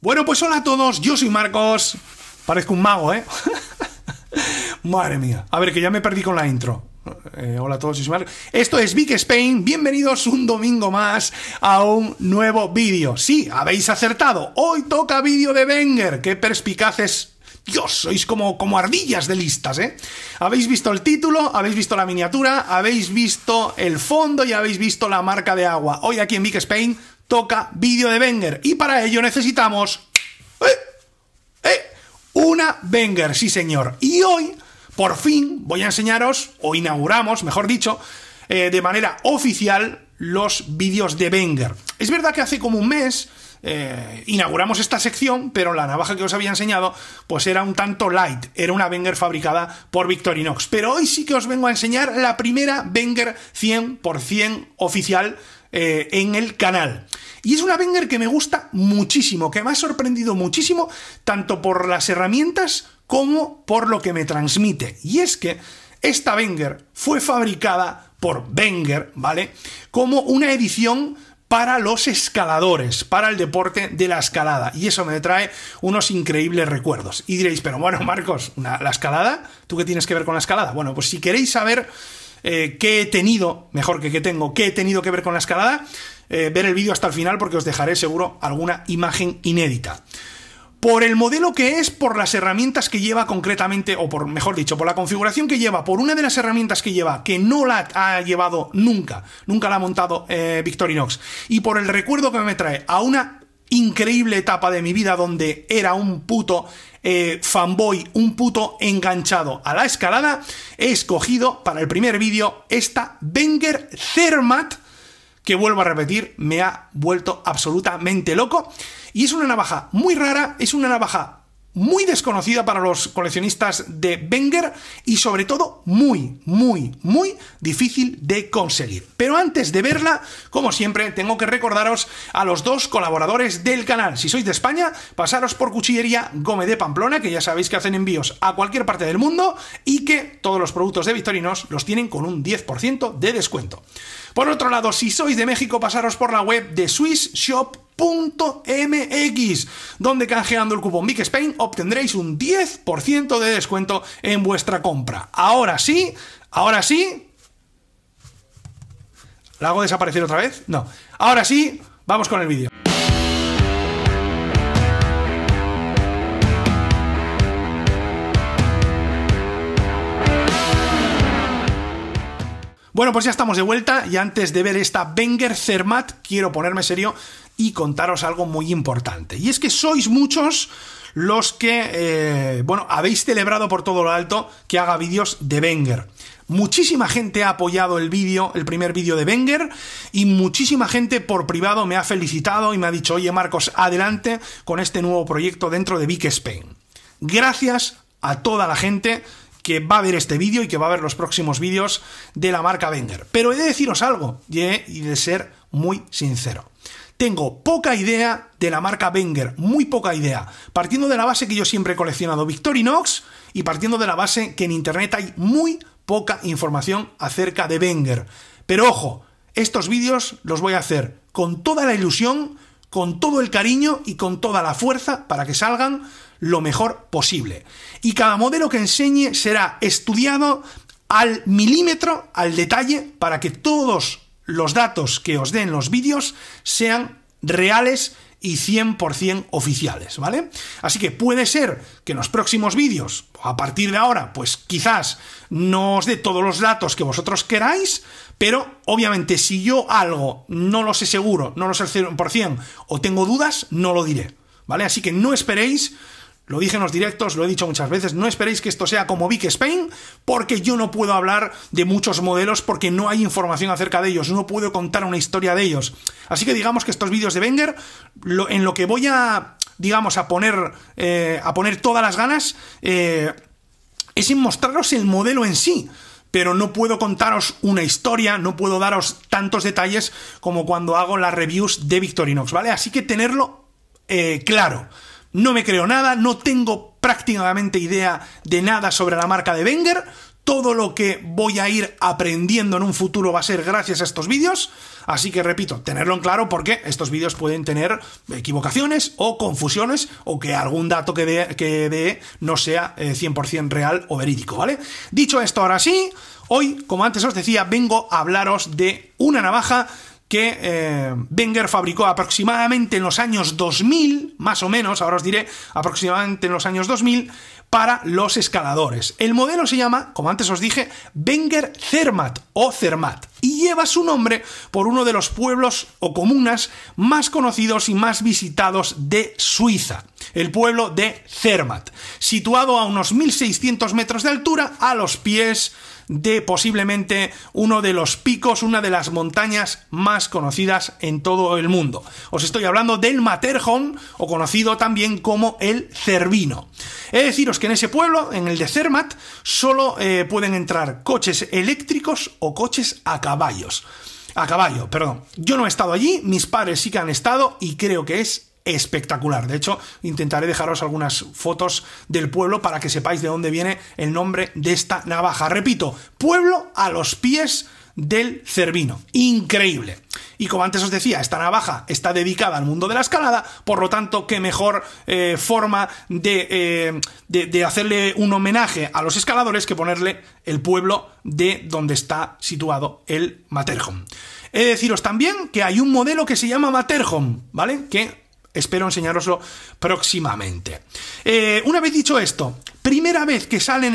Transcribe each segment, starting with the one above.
Bueno, pues hola a todos, yo soy Marcos. Parezco un mago, ¿eh? Madre mía. A ver, que ya me perdí con la intro. Eh, hola a todos, yo soy Marcos. Esto es Big Spain. Bienvenidos un domingo más a un nuevo vídeo. Sí, habéis acertado. Hoy toca vídeo de Wenger. Qué perspicaces Dios, sois como, como ardillas de listas, ¿eh? Habéis visto el título, habéis visto la miniatura, habéis visto el fondo y habéis visto la marca de agua. Hoy aquí en Big Spain toca vídeo de Wenger. Y para ello necesitamos... ¡Eh! ¡Eh! Una Wenger, sí señor. Y hoy, por fin, voy a enseñaros, o inauguramos, mejor dicho, eh, de manera oficial, los vídeos de Wenger. Es verdad que hace como un mes... Eh, inauguramos esta sección, pero la navaja que os había enseñado, pues era un tanto light, era una Wenger fabricada por Victorinox. Pero hoy sí que os vengo a enseñar la primera Wenger 100% oficial eh, en el canal. Y es una Wenger que me gusta muchísimo, que me ha sorprendido muchísimo, tanto por las herramientas como por lo que me transmite. Y es que esta Wenger fue fabricada por Wenger, ¿vale? Como una edición para los escaladores, para el deporte de la escalada. Y eso me trae unos increíbles recuerdos. Y diréis, pero bueno, Marcos, la escalada, ¿tú qué tienes que ver con la escalada? Bueno, pues si queréis saber eh, que he tenido, mejor que que tengo, que he tenido que ver con la escalada, eh, ver el vídeo hasta el final porque os dejaré seguro alguna imagen inédita. Por el modelo que es, por las herramientas que lleva concretamente, o por mejor dicho, por la configuración que lleva, por una de las herramientas que lleva, que no la ha llevado nunca, nunca la ha montado eh, Victorinox, y por el recuerdo que me trae a una increíble etapa de mi vida donde era un puto eh, fanboy, un puto enganchado a la escalada, he escogido para el primer vídeo esta Wenger Thermat, que vuelvo a repetir, me ha vuelto absolutamente loco. Y es una navaja muy rara, es una navaja muy desconocida para los coleccionistas de Wenger y sobre todo muy, muy, muy difícil de conseguir. Pero antes de verla, como siempre, tengo que recordaros a los dos colaboradores del canal. Si sois de España, pasaros por Cuchillería Gómez de Pamplona, que ya sabéis que hacen envíos a cualquier parte del mundo y que todos los productos de Victorinos los tienen con un 10% de descuento. Por otro lado, si sois de México, pasaros por la web de Swiss .mx, donde canjeando el cupón Big Spain obtendréis un 10% de descuento en vuestra compra. Ahora sí, ahora sí. ¿La hago desaparecer otra vez? No. Ahora sí, vamos con el vídeo. Bueno, pues ya estamos de vuelta y antes de ver esta Wenger Zermatt, quiero ponerme serio y contaros algo muy importante. Y es que sois muchos los que, eh, bueno, habéis celebrado por todo lo alto que haga vídeos de Wenger. Muchísima gente ha apoyado el vídeo, el primer vídeo de Wenger, y muchísima gente por privado me ha felicitado y me ha dicho, oye Marcos, adelante con este nuevo proyecto dentro de Big Spain. Gracias a toda la gente que va a ver este vídeo y que va a ver los próximos vídeos de la marca Wenger. Pero he de deciros algo, y de ser muy sincero. Tengo poca idea de la marca Wenger, muy poca idea. Partiendo de la base que yo siempre he coleccionado Victorinox y partiendo de la base que en internet hay muy poca información acerca de Wenger. Pero ojo, estos vídeos los voy a hacer con toda la ilusión, con todo el cariño y con toda la fuerza para que salgan lo mejor posible. Y cada modelo que enseñe será estudiado al milímetro, al detalle, para que todos los datos que os den los vídeos sean reales y 100% oficiales, ¿vale? Así que puede ser que en los próximos vídeos, a partir de ahora, pues quizás no os dé todos los datos que vosotros queráis, pero obviamente si yo algo no lo sé seguro, no lo sé al 100% o tengo dudas, no lo diré, ¿vale? Así que no esperéis lo dije en los directos, lo he dicho muchas veces, no esperéis que esto sea como Big Spain, porque yo no puedo hablar de muchos modelos porque no hay información acerca de ellos, no puedo contar una historia de ellos. Así que digamos que estos vídeos de Wenger, en lo que voy a, digamos, a poner, eh, a poner todas las ganas, eh, es en mostraros el modelo en sí pero no puedo contaros una historia, no puedo daros tantos detalles como cuando hago las reviews de Victorinox, ¿vale? Así que tenerlo eh, claro no me creo nada, no tengo prácticamente idea de nada sobre la marca de Wenger, todo lo que voy a ir aprendiendo en un futuro va a ser gracias a estos vídeos. Así que repito, tenerlo en claro porque estos vídeos pueden tener equivocaciones o confusiones o que algún dato que dé no sea 100% eh, real o verídico, ¿vale? Dicho esto, ahora sí, hoy, como antes os decía, vengo a hablaros de una navaja que Benger eh, Wenger fabricó aproximadamente en los años 2000, más o menos, ahora os diré, aproximadamente en los años 2000, para los escaladores. El modelo se llama, como antes os dije, Wenger Zermatt o Zermatt y lleva su nombre por uno de los pueblos o comunas más conocidos y más visitados de Suiza, el pueblo de Zermatt, situado a unos 1600 metros de altura a los pies de posiblemente uno de los picos, una de las montañas más conocidas en todo el mundo. Os estoy hablando del Materhorn, o conocido también como el Cervino. He de deciros que en ese pueblo, en el de Zermatt, solo eh, pueden entrar coches eléctricos o coches a caballos. A caballo, perdón. Yo no he estado allí, mis padres sí que han estado y creo que es espectacular. De hecho, intentaré dejaros algunas fotos del pueblo para que sepáis de dónde viene el nombre de esta navaja. Repito, pueblo a los pies del Cervino. Increíble. Y como antes os decía, esta navaja está dedicada al mundo de la escalada, por lo tanto, qué mejor eh, forma eh, de, hacerle un homenaje a los escaladores que ponerle el pueblo de donde está situado el Matterhorn. He de deciros también que hay un modelo que se llama Matterhorn, ¿vale? Que Espero enseñároslo próximamente. Eh, una vez dicho esto, primera vez que sale en,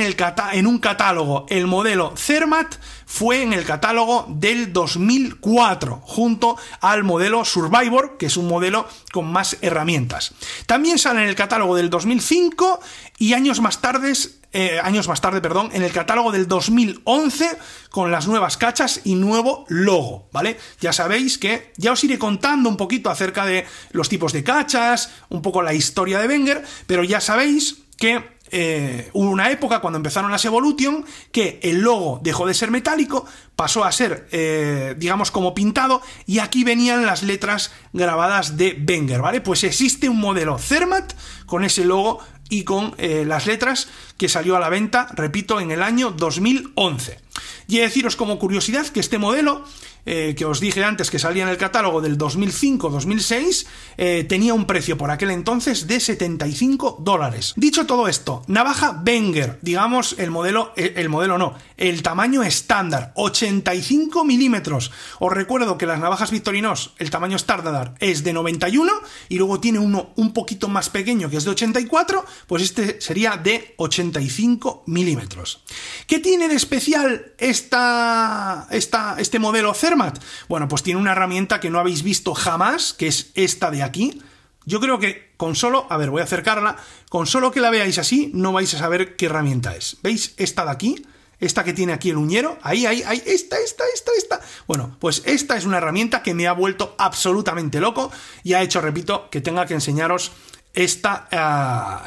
en un catálogo el modelo Zermatt fue en el catálogo del 2004, junto al modelo Survivor, que es un modelo con más herramientas. También sale en el catálogo del 2005 y años más tarde eh, años más tarde, perdón, en el catálogo del 2011 con las nuevas cachas y nuevo logo, ¿vale? Ya sabéis que ya os iré contando un poquito acerca de los tipos de cachas, un poco la historia de Wenger, pero ya sabéis que eh, hubo una época cuando empezaron las Evolution que el logo dejó de ser metálico, pasó a ser, eh, digamos, como pintado, y aquí venían las letras grabadas de Wenger, ¿vale? Pues existe un modelo Zermatt con ese logo y con eh, las letras que salió a la venta, repito, en el año 2011. Y he deciros como curiosidad que este modelo, eh, que os dije antes que salía en el catálogo del 2005-2006, eh, tenía un precio por aquel entonces de 75 dólares. Dicho todo esto, navaja Wenger, digamos el modelo, el modelo no, el tamaño estándar, 85 milímetros. Os recuerdo que las navajas Victorinos, el tamaño estándar es de 91 y luego tiene uno un poquito más pequeño que es de 84, pues este sería de 85 milímetros. ¿Qué tiene de especial esta, esta, este modelo Cermat? Bueno, pues tiene una herramienta que no habéis visto jamás, que es esta de aquí. Yo creo que con solo, a ver, voy a acercarla, con solo que la veáis así, no vais a saber qué herramienta es. ¿Veis? Esta de aquí, esta que tiene aquí el uñero, ahí, ahí, ahí, esta, esta, esta, esta. Bueno, pues esta es una herramienta que me ha vuelto absolutamente loco y ha hecho, repito, que tenga que enseñaros eh,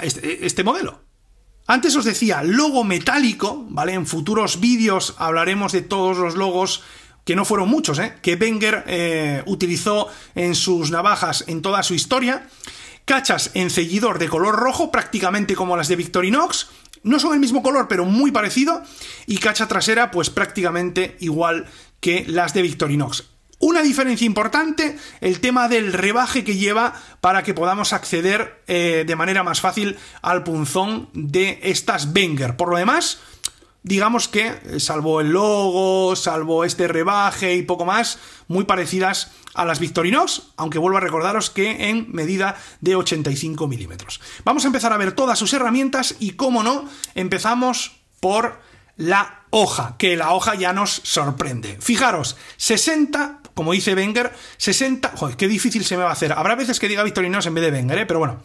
este, este, modelo. Antes os decía logo metálico, ¿vale? En futuros vídeos hablaremos de todos los logos que no fueron muchos, ¿eh? que Wenger eh, utilizó en sus navajas en toda su historia. Cachas en de color rojo, prácticamente como las de Victorinox. No son el mismo color, pero muy parecido. Y cacha trasera, pues prácticamente igual que las de Victorinox. Una diferencia importante, el tema del rebaje que lleva para que podamos acceder eh, de manera más fácil al punzón de estas Wenger. Por lo demás, digamos que, eh, salvo el logo, salvo este rebaje y poco más, muy parecidas a las Victorinox, aunque vuelvo a recordaros que en medida de 85 milímetros. Vamos a empezar a ver todas sus herramientas y, como no, empezamos por la hoja, que la hoja ya nos sorprende. Fijaros, 60 como dice Wenger, 60. Joder, qué difícil se me va a hacer. Habrá veces que diga Victorinos en vez de Wenger, ¿eh? pero bueno.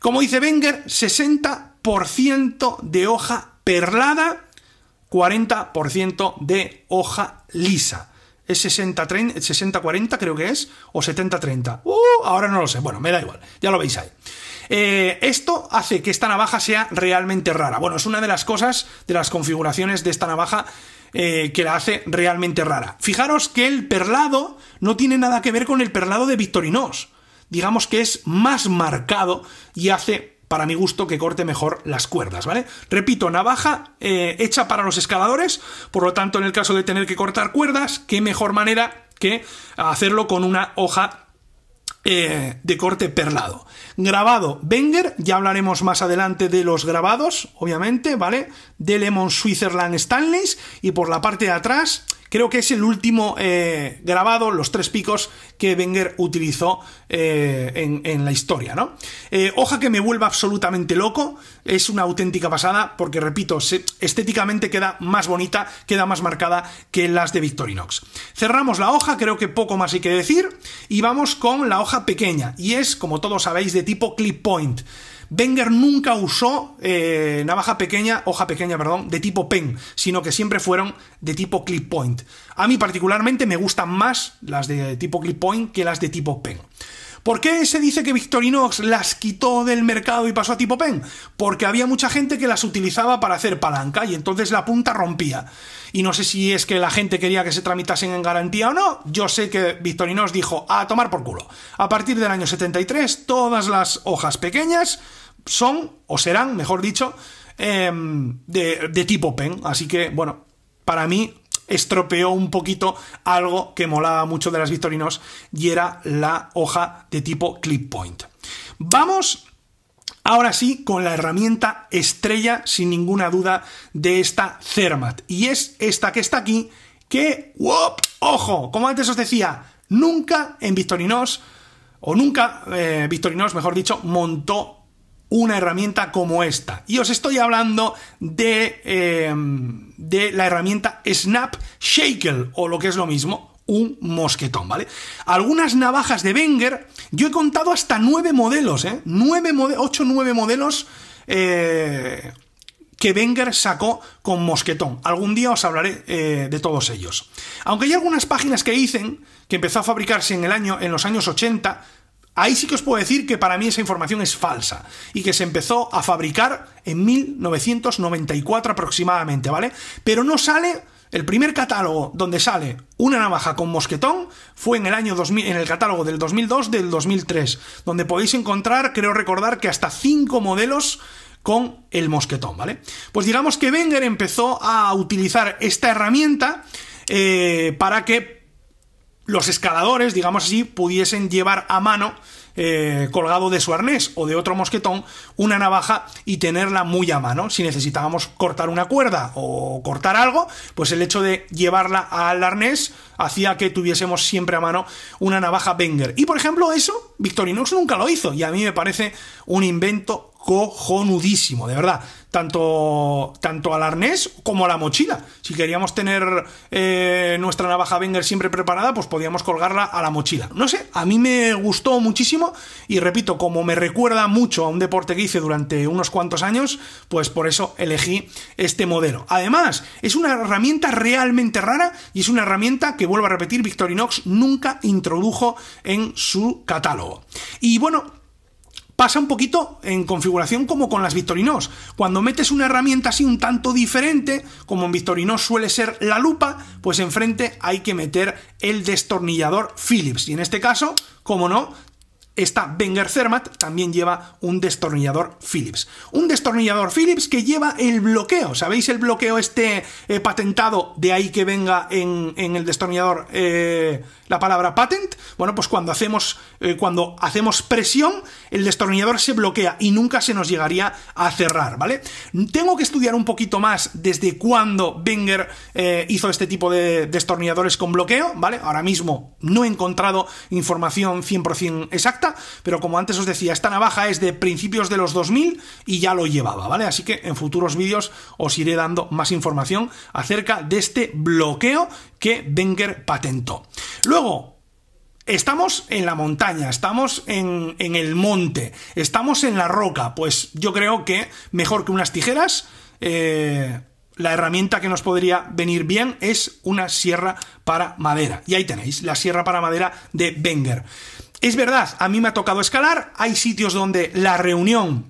Como dice Wenger, 60% de hoja perlada, 40% de hoja lisa. Es 60-40, creo que es, o 70-30. Uh, ahora no lo sé. Bueno, me da igual. Ya lo veis ahí. Eh, esto hace que esta navaja sea realmente rara. Bueno, es una de las cosas, de las configuraciones de esta navaja eh, que la hace realmente rara. Fijaros que el perlado no tiene nada que ver con el perlado de Victorinox, Digamos que es más marcado y hace, para mi gusto, que corte mejor las cuerdas, ¿vale? Repito, navaja eh, hecha para los escaladores, por lo tanto, en el caso de tener que cortar cuerdas, qué mejor manera que hacerlo con una hoja eh, de corte perlado. Grabado Wenger, ya hablaremos más adelante de los grabados, obviamente, ¿vale? De Lemon Switzerland Stanleys y por la parte de atrás Creo que es el último eh, grabado, los tres picos que Wenger utilizó eh, en, la historia, ¿no? hoja eh, que me vuelva absolutamente loco, es una auténtica pasada, porque repito, estéticamente queda más bonita, queda más marcada que las de Victorinox. Cerramos la hoja, creo que poco más hay que decir, y vamos con la hoja pequeña, y es, como todos sabéis, de tipo clip point. Wenger nunca usó eh, navaja pequeña, hoja pequeña, perdón, de tipo pen, sino que siempre fueron de tipo clip point. A mí particularmente me gustan más las de tipo clip point que las de tipo pen. ¿Por qué se dice que Victorinox las quitó del mercado y pasó a tipo pen? Porque había mucha gente que las utilizaba para hacer palanca y entonces la punta rompía. Y no sé si es que la gente quería que se tramitasen en garantía o no. Yo sé que Victorinox dijo a tomar por culo. A partir del año 73, todas las hojas pequeñas son, o serán, mejor dicho, em, de, de tipo pen. Así que, bueno, para mí estropeó un poquito algo que molaba mucho de las Victorinos y era la hoja de tipo clip point. Vamos ahora sí con la herramienta estrella sin ninguna duda de esta Cermat y es esta que está aquí que ojo, como antes os decía, nunca en Victorinos o nunca eh, Victorinos, mejor dicho, montó una herramienta como esta. Y os estoy hablando de, eh, la herramienta Snap Shackle, o lo que es lo mismo, un mosquetón, ¿vale? Algunas navajas de Wenger, yo he contado hasta nueve modelos, ¿eh? Nueve, ocho, nueve modelos eh, que Wenger sacó con mosquetón. Algún día os hablaré eh, de todos ellos. Aunque hay algunas páginas que dicen que empezó a fabricarse en, el año, en los años 80, Ahí sí que os puedo decir que para mí esa información es falsa y que se empezó a fabricar en 1994 aproximadamente, ¿vale? Pero no sale el primer catálogo donde sale una navaja con mosquetón fue en el año 2000, en el catálogo del 2002 del 2003, donde podéis encontrar, creo recordar que hasta cinco modelos con el mosquetón, ¿vale? Pues digamos que Wenger empezó a utilizar esta herramienta eh, para que los escaladores, digamos así, pudiesen llevar a mano eh, colgado de su arnés o de otro mosquetón una navaja y tenerla muy a mano. Si necesitábamos cortar una cuerda o cortar algo, pues el hecho de llevarla al arnés hacía que tuviésemos siempre a mano una navaja Benger. Y por ejemplo, eso Victorinox nunca lo hizo y a mí me parece un invento cojonudísimo, de verdad. Tanto, tanto al arnés como a la mochila. Si queríamos tener eh, nuestra navaja Wenger siempre preparada, pues podíamos colgarla a la mochila. No sé, a mí me gustó muchísimo y repito, como me recuerda mucho a un deporte que hice durante unos cuantos años, pues por eso elegí este modelo. Además, es una herramienta realmente rara y es una herramienta que, vuelvo a repetir, Victorinox nunca introdujo en su catálogo. Y bueno, pasa un poquito en configuración como con las Victorinos. Cuando metes una herramienta así un tanto diferente, como en Victorinos suele ser la lupa, pues enfrente hay que meter el destornillador Philips... Y en este caso, como no, esta Wenger Thermat también lleva un destornillador Philips. Un destornillador Philips que lleva el bloqueo. ¿Sabéis el bloqueo este eh, patentado? De ahí que venga en, el destornillador eh, la palabra patent. Bueno, pues cuando hacemos, eh, cuando hacemos presión, el destornillador se bloquea y nunca se nos llegaría a cerrar, ¿vale? Tengo que estudiar un poquito más desde cuando Wenger hizo este tipo de destornilladores con bloqueo, ¿vale? Ahora mismo no he encontrado información 100% exacta pero como antes os decía, esta navaja es de principios de los 2000 y ya lo llevaba, ¿vale? Así que en futuros vídeos os iré dando más información acerca de este bloqueo que Wenger patentó. Luego, Estamos en la montaña, estamos en, el monte, estamos en la roca. Pues yo creo que mejor que unas tijeras, eh, la herramienta que nos podría venir bien es una sierra para madera. Y ahí tenéis, la sierra para madera de Wenger. Es verdad, a mí me ha tocado escalar, hay sitios donde la reunión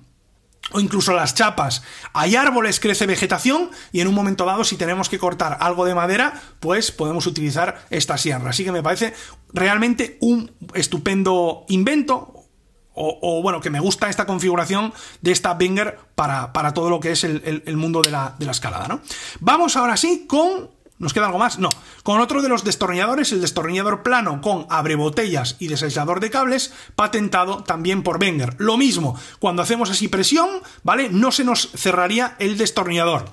o incluso las chapas, hay árboles, crece vegetación y en un momento dado si tenemos que cortar algo de madera, pues podemos utilizar esta sierra. Así que me parece realmente un estupendo invento, o, bueno, que me gusta esta configuración de esta Binger para, todo lo que es el, mundo de la, de la escalada, ¿no? Vamos ahora sí con ¿Nos queda algo más? No. Con otro de los destornilladores, el destornillador plano con abrebotellas y desaislador de cables, patentado también por Wenger. Lo mismo, cuando hacemos así presión, ¿vale? No se nos cerraría el destornillador.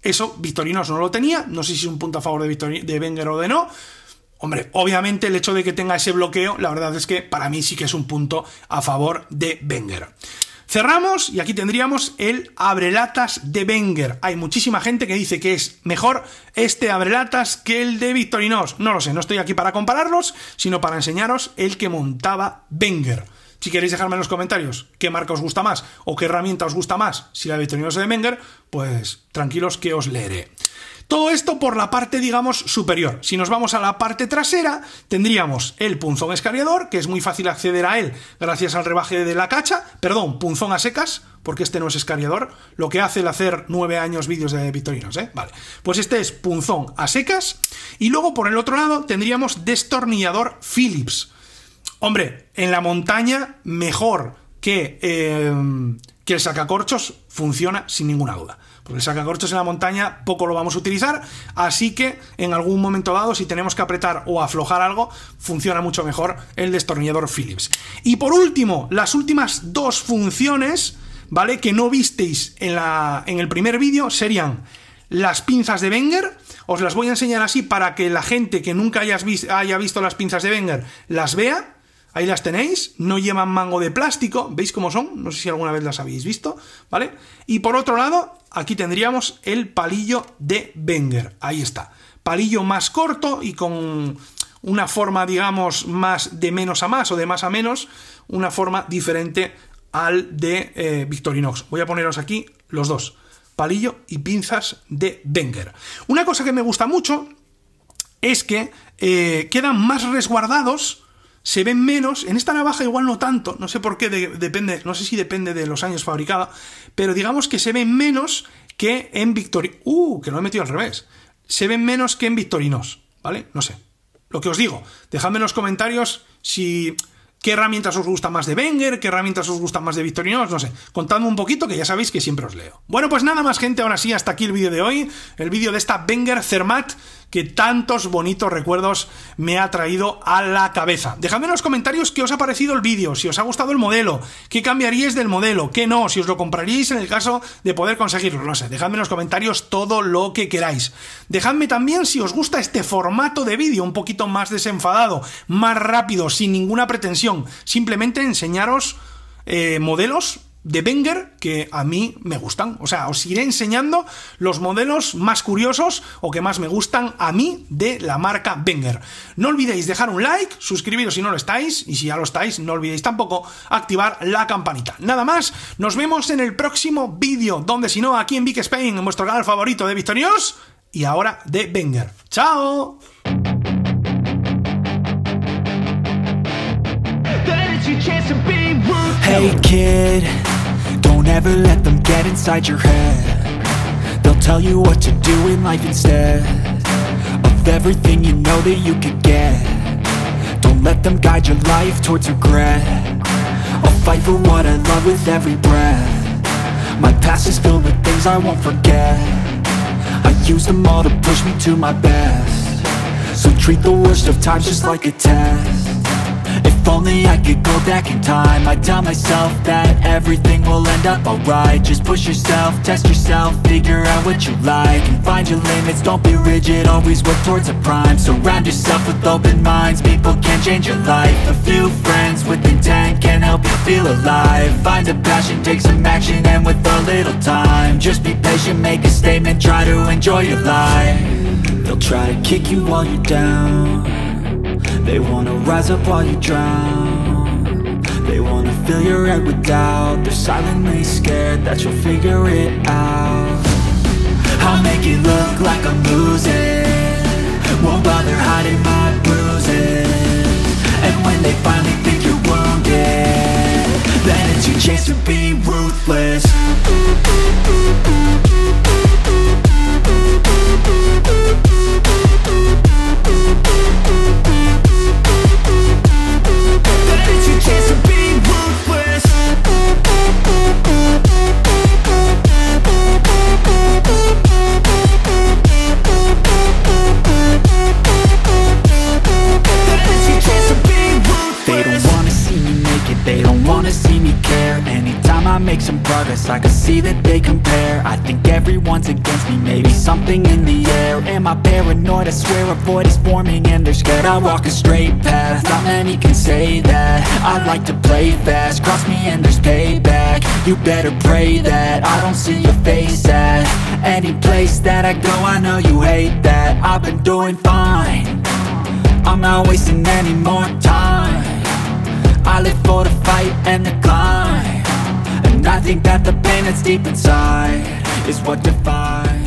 Eso Victorinos no lo tenía, no sé si es un punto a favor de, de Wenger o de no. Hombre, obviamente el hecho de que tenga ese bloqueo, la verdad es que para mí sí que es un punto a favor de Wenger. Cerramos y aquí tendríamos el abrelatas de Wenger. Hay muchísima gente que dice que es mejor este abrelatas que el de Victorinox. No lo sé, no estoy aquí para compararlos, sino para enseñaros el que montaba Wenger. Si queréis dejarme en los comentarios qué marca os gusta más o qué herramienta os gusta más, si la de o de Wenger, pues tranquilos que os leeré. Todo esto por la parte, digamos, superior. Si nos vamos a la parte trasera, tendríamos el punzón escariador, que es muy fácil acceder a él gracias al rebaje de la cacha, perdón, punzón a secas, porque este no es escariador, lo que hace el hacer nueve años vídeos de victorinos, ¿eh? Vale. Pues este es punzón a secas, y luego por el otro lado tendríamos destornillador Philips. Hombre, en la montaña mejor que, eh, que el sacacorchos funciona sin ninguna duda. Porque el sacacorchos en la montaña poco lo vamos a utilizar, así que en algún momento dado, si tenemos que apretar o aflojar algo, funciona mucho mejor el destornillador Phillips. Y por último, las últimas dos funciones, ¿vale? Que no visteis en, la, en el primer vídeo serían las pinzas de Wenger. Os las voy a enseñar así para que la gente que nunca haya visto las pinzas de Wenger las vea Ahí las tenéis, no llevan mango de plástico, veis cómo son, no sé si alguna vez las habéis visto, ¿vale? Y por otro lado, aquí tendríamos el palillo de Wenger, ahí está. Palillo más corto y con una forma, digamos, más de menos a más o de más a menos, una forma diferente al de eh, Victorinox. Voy a poneros aquí los dos, palillo y pinzas de Wenger. Una cosa que me gusta mucho es que eh, quedan más resguardados se ven menos. En esta navaja igual no tanto, no sé por qué, depende, no sé si depende de los años fabricada, pero digamos que se ven menos que en Victorino. Uh, que lo he metido al revés. Se ven menos que en Victorinos, ¿vale? No sé. Lo que os digo, dejadme en los comentarios si qué herramientas os gusta más de Wenger, qué herramientas os gusta más de Victorinos, no sé. Contadme un poquito que ya sabéis que siempre os leo. Bueno, pues nada más gente, ahora sí, hasta aquí el vídeo de hoy, el vídeo de esta Wenger Zermatt que tantos bonitos recuerdos me ha traído a la cabeza. Dejadme en los comentarios qué os ha parecido el vídeo, si os ha gustado el modelo, qué cambiaríais del modelo, qué no, si os lo compraríais en el caso de poder conseguirlo, no sé, dejadme en los comentarios todo lo que queráis. Dejadme también si os gusta este formato de vídeo, un poquito más desenfadado, más rápido, sin ninguna pretensión, simplemente enseñaros eh, modelos de Wenger que a mí me gustan. O sea, os iré enseñando los modelos más curiosos o que más me gustan a mí de la marca Wenger. No olvidéis dejar un like, suscribiros si no lo estáis y si ya lo estáis, no olvidéis tampoco activar la campanita. Nada más, nos vemos en el próximo vídeo, donde si no, aquí en Big Spain, en vuestro canal favorito de News y ahora de Wenger. ¡Chao! Never let them get inside your head They'll tell you what to do in life instead Of everything you know that you could get Don't let them guide your life towards regret I'll fight for what I love with every breath My past is filled with things I won't forget I use them all to push me to my best So treat the worst of times just like a test only I could go back in time I'd tell myself that everything will end up alright Just push yourself, test yourself, figure out what you like And find your limits, don't be rigid, always work towards a prime Surround yourself with open minds, people can change your life A few friends with intent can help you feel alive Find a passion, take some action, and with a little time Just be patient, make a statement, try to enjoy your life They'll try to kick you while you're down they wanna rise up while you drown They wanna fill your head with doubt They're silently scared that you'll figure it out I'll make it look like I'm losing Won't bother hiding my bruises And when they finally think you're wounded Then it's your chance to be ruthless They don't wanna see me care Anytime I make some progress I can see that they compare I think everyone's against me Maybe something in the air Am I paranoid? I swear a void is forming and they're scared I walk a straight path Not many can say that I like to play fast Cross me and there's payback You better pray that I don't see your face at Any place that I go I know you hate that I've been doing fine I'm not wasting any more time I live for the fight and the climb And I think that the pain that's deep inside Is what defines